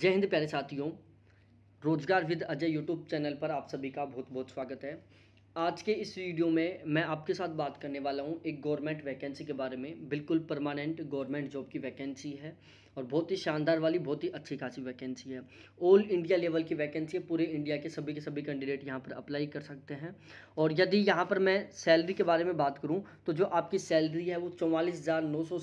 जय हिंद प्यारे साथियों रोजगार विद अजय यूट्यूब चैनल पर आप सभी का बहुत बहुत स्वागत है आज के इस वीडियो में मैं आपके साथ बात करने वाला हूं एक गवर्नमेंट वैकेंसी के बारे में बिल्कुल परमानेंट गवर्नमेंट जॉब की वैकेंसी है और बहुत ही शानदार वाली बहुत ही अच्छी खासी वैकेंसी है ऑल इंडिया लेवल की वैकेंसी है पूरे इंडिया के सभी के सभी कैंडिडेट यहाँ पर अप्लाई कर सकते हैं और यदि यहाँ पर मैं सैलरी के बारे में बात करूँ तो जो आपकी सैलरी है वो चौवालीस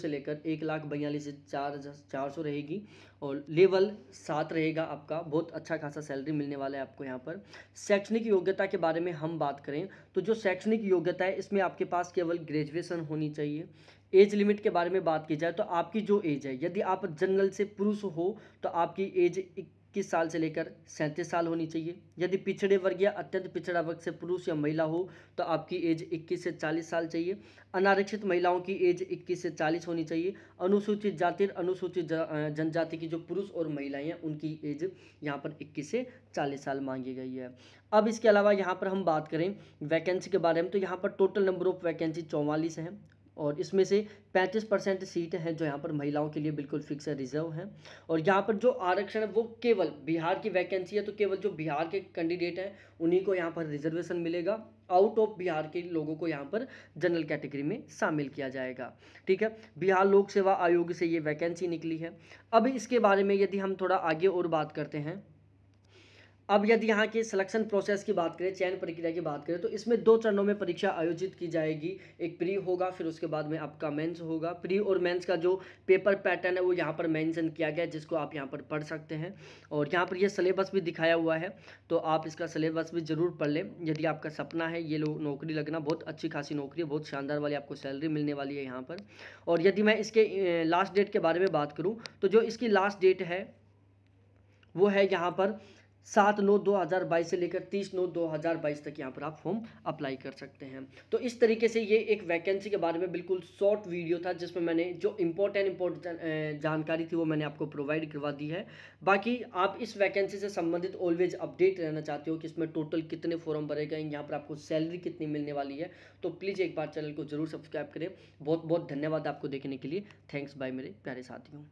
से लेकर एक लाख बयालीस चार रहेगी और लेवल सात रहेगा आपका बहुत अच्छा खासा सैलरी मिलने वाला है आपको यहाँ पर शैक्षणिक योग्यता के बारे में हम बात करें तो जो शैक्षणिक योग्यता है इसमें आपके पास केवल ग्रेजुएसन होनी चाहिए एज लिमिट के बारे में बात की जाए तो आपकी जो एज है यदि आप जनरल से पुरुष हो तो आपकी एज इक्कीस साल से लेकर सैंतीस साल होनी चाहिए यदि पिछड़े वर्ग या अत्यंत पिछड़ा वर्ग से पुरुष या महिला हो तो आपकी एज इक्कीस से चालीस साल चाहिए अनारक्षित महिलाओं की एज इक्कीस से चालीस होनी चाहिए अनुसूचित जाति और अनुसूचित जनजाति की जो पुरुष और महिलाएँ हैं उनकी एज यहाँ पर इक्कीस से चालीस साल मांगी गई है अब इसके अलावा यहाँ पर हम बात करें वैकेंसी के बारे में तो यहाँ पर टोटल नंबर ऑफ वैकेंसी चौवालीस हैं और इसमें से 35 परसेंट सीट हैं जो यहाँ पर महिलाओं के लिए बिल्कुल फिक्स है रिजर्व हैं और यहाँ पर जो आरक्षण है वो केवल बिहार की वैकेंसी है तो केवल जो बिहार के कैंडिडेट हैं उन्हीं को यहाँ पर रिजर्वेशन मिलेगा आउट ऑफ बिहार के लोगों को यहाँ पर जनरल कैटेगरी में शामिल किया जाएगा ठीक है बिहार लोक सेवा आयोग से ये वैकेंसी निकली है अब इसके बारे में यदि हम थोड़ा आगे और बात करते हैं अब यदि यहाँ के सिलेक्शन प्रोसेस की बात करें चयन प्रक्रिया की बात करें तो इसमें दो चरणों में परीक्षा आयोजित की जाएगी एक प्री होगा फिर उसके बाद में आपका मेंस होगा प्री और मेंस का जो पेपर पैटर्न है वो यहाँ पर मेंशन किया गया है जिसको आप यहाँ पर पढ़ सकते हैं और यहाँ पर ये यह सिलेबस भी दिखाया हुआ है तो आप इसका सिलेबस भी ज़रूर पढ़ लें यदि आपका सपना है ये लोग नौकरी लगना बहुत अच्छी खासी नौकरी है बहुत शानदार वाली आपको सैलरी मिलने वाली है यहाँ पर और यदि मैं इसके लास्ट डेट के बारे में बात करूँ तो जो इसकी लास्ट डेट है वो है यहाँ पर सात नौ दो हज़ार बाईस से लेकर तीस नौ दो हज़ार बाईस तक यहाँ पर आप फॉर्म अप्लाई कर सकते हैं तो इस तरीके से ये एक वैकेंसी के बारे में बिल्कुल शॉर्ट वीडियो था जिसमें मैंने जो इम्पोर्टेंट इम्पोर्टेंट जानकारी थी वो मैंने आपको प्रोवाइड करवा दी है बाकी आप इस वैकेंसी से संबंधित ऑलवेज अपडेट रहना चाहते हो कि इसमें टोटल कितने फॉर्म भरे गए यहाँ पर आपको सैलरी कितनी मिलने वाली है तो प्लीज़ एक बार चैनल को जरूर सब्सक्राइब करें बहुत बहुत धन्यवाद आपको देखने के लिए थैंक्स बाय मेरे प्यारे साथियों